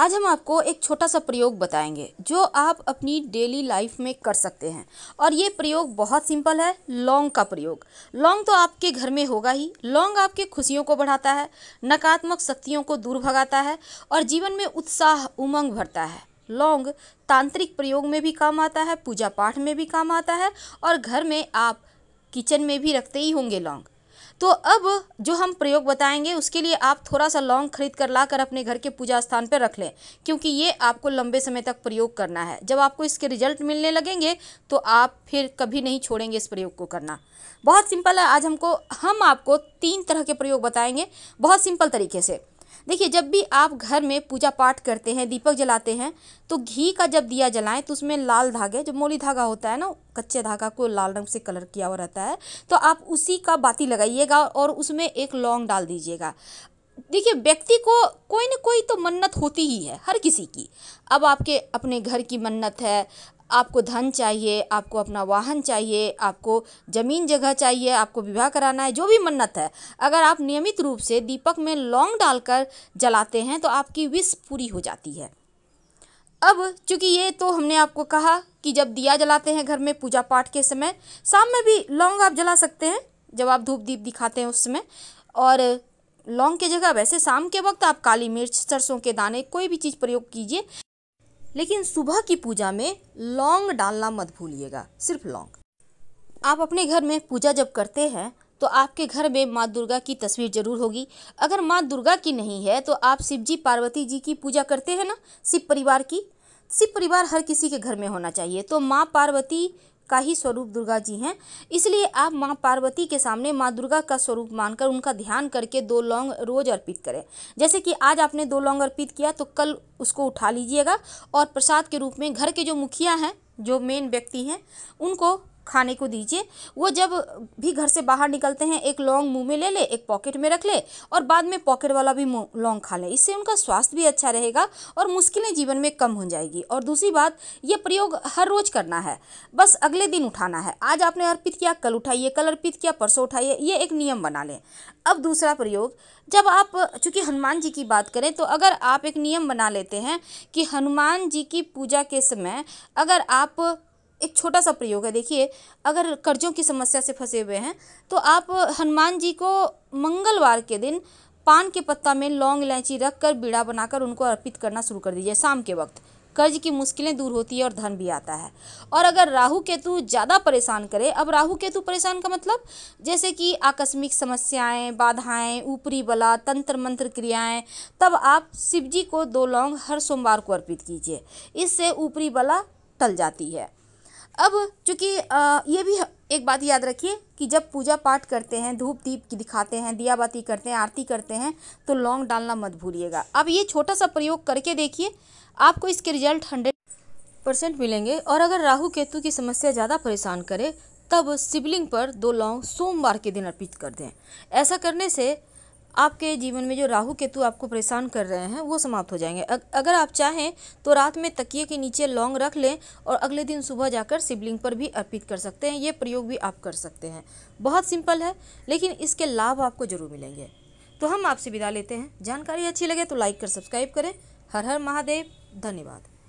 आज हम आपको एक छोटा सा प्रयोग बताएंगे जो आप अपनी डेली लाइफ में कर सकते हैं और ये प्रयोग बहुत सिंपल है लौंग का प्रयोग लौंग तो आपके घर में होगा ही लौंग आपके खुशियों को बढ़ाता है नकारात्मक शक्तियों को दूर भगाता है और जीवन में उत्साह उमंग भरता है लौंग तांत्रिक प्रयोग में भी काम आता है पूजा पाठ में भी काम आता है और घर में आप किचन में भी रखते ही होंगे लौंग तो अब जो हम प्रयोग बताएंगे उसके लिए आप थोड़ा सा लौंग खरीद कर ला कर अपने घर के पूजा स्थान पर रख लें क्योंकि ये आपको लंबे समय तक प्रयोग करना है जब आपको इसके रिजल्ट मिलने लगेंगे तो आप फिर कभी नहीं छोड़ेंगे इस प्रयोग को करना बहुत सिंपल है आज हमको हम आपको तीन तरह के प्रयोग बताएंगे बहुत सिंपल तरीके से देखिए जब भी आप घर में पूजा पाठ करते हैं दीपक जलाते हैं तो घी का जब दिया जलाएं तो उसमें लाल धागे जो मोली धागा होता है ना कच्चे धागा को लाल रंग से कलर किया हुआ रहता है तो आप उसी का बाती लगाइएगा और उसमें एक लौंग डाल दीजिएगा देखिए व्यक्ति को कोई ना कोई तो मन्नत होती ही है हर किसी की अब आपके अपने घर की मन्नत है आपको धन चाहिए आपको अपना वाहन चाहिए आपको ज़मीन जगह चाहिए आपको विवाह कराना है जो भी मन्नत है अगर आप नियमित रूप से दीपक में लौंग डालकर जलाते हैं तो आपकी विश पूरी हो जाती है अब चूंकि ये तो हमने आपको कहा कि जब दिया जलाते हैं घर में पूजा पाठ के समय शाम में भी लौंग आप जला सकते हैं जब आप धूप दीप दिखाते हैं उस समय और लौंग की जगह वैसे शाम के वक्त आप काली मिर्च सरसों के दाने कोई भी चीज़ प्रयोग कीजिए लेकिन सुबह की पूजा में लौंग डालना मत भूलिएगा सिर्फ लौंग आप अपने घर में पूजा जब करते हैं तो आपके घर में माँ दुर्गा की तस्वीर जरूर होगी अगर माँ दुर्गा की नहीं है तो आप शिव जी पार्वती जी की पूजा करते हैं ना शिव परिवार की शिव परिवार हर किसी के घर में होना चाहिए तो माँ पार्वती का ही स्वरूप दुर्गा जी हैं इसलिए आप माँ पार्वती के सामने माँ दुर्गा का स्वरूप मानकर उनका ध्यान करके दो लौंग रोज अर्पित करें जैसे कि आज आपने दो लौंग अर्पित किया तो कल उसको उठा लीजिएगा और प्रसाद के रूप में घर के जो मुखिया हैं जो मेन व्यक्ति हैं उनको खाने को दीजिए वो जब भी घर से बाहर निकलते हैं एक लौंग मुंह में ले ले एक पॉकेट में रख ले और बाद में पॉकेट वाला भी लौंग खा लें इससे उनका स्वास्थ्य भी अच्छा रहेगा और मुश्किलें जीवन में कम हो जाएगी और दूसरी बात ये प्रयोग हर रोज़ करना है बस अगले दिन उठाना है आज आपने अर्पित किया कल उठाइए कल अर्पित किया परसों उठाइए ये एक नियम बना लें अब दूसरा प्रयोग जब आप चूँकि हनुमान जी की बात करें तो अगर आप एक नियम बना लेते हैं कि हनुमान जी की पूजा के समय अगर आप एक छोटा सा प्रयोग है देखिए अगर कर्जों की समस्या से फंसे हुए हैं तो आप हनुमान जी को मंगलवार के दिन पान के पत्ता में लौंग इलायची रख कर बीड़ा बनाकर उनको अर्पित करना शुरू कर दीजिए शाम के वक्त कर्ज की मुश्किलें दूर होती है और धन भी आता है और अगर राहु केतु ज़्यादा परेशान करे अब राहु केतु परेशान का मतलब जैसे कि आकस्मिक समस्याएं बाधाएं ऊपरी बला तंत्र मंत्र क्रियाएं तब आप शिव जी को दो लौंग हर सोमवार को अर्पित कीजिए इससे ऊपरी बला टल जाती है अब चूँकि ये भी एक बात याद रखिए कि जब पूजा पाठ करते हैं धूप दीप की दिखाते हैं दिया बाती करते हैं आरती करते हैं तो लौंग डालना मत भूलिएगा अब ये छोटा सा प्रयोग करके देखिए आपको इसके रिजल्ट हंड्रेड परसेंट मिलेंगे और अगर राहु केतु की समस्या ज़्यादा परेशान करे तब शिवलिंग पर दो लौंग सोमवार के दिन अर्पित कर दें ऐसा करने से आपके जीवन में जो राहु केतु आपको परेशान कर रहे हैं वो समाप्त हो जाएंगे अगर आप चाहें तो रात में तकिए के नीचे लौंग रख लें और अगले दिन सुबह जाकर शिवलिंग पर भी अर्पित कर सकते हैं ये प्रयोग भी आप कर सकते हैं बहुत सिंपल है लेकिन इसके लाभ आपको जरूर मिलेंगे तो हम आपसे विदा लेते हैं जानकारी अच्छी लगे तो लाइक कर सब्सक्राइब करें हर हर महादेव धन्यवाद